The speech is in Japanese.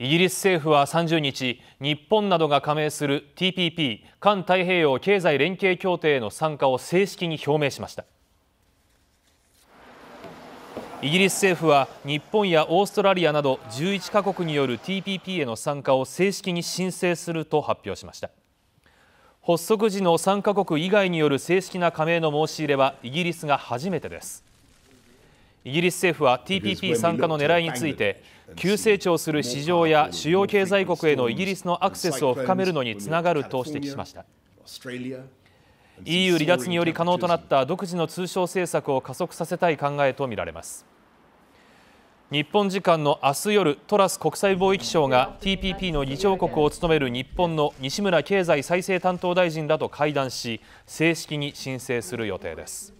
イギリス政府は30日日本などが加盟する TPP 環太平洋経済連携協定への参加を正式に表明しましたイギリス政府は日本やオーストラリアなど11カ国による TPP への参加を正式に申請すると発表しました発足時の3加国以外による正式な加盟の申し入れはイギリスが初めてですイギリス政府は TPP 参加の狙いについて急成長する市場や主要経済国へのイギリスのアクセスを深めるのにつながると指摘しました EU 離脱により可能となった独自の通商政策を加速させたい考えとみられます日本時間の明日夜トラス国際貿易省が TPP の議長国を務める日本の西村経済再生担当大臣らと会談し正式に申請する予定です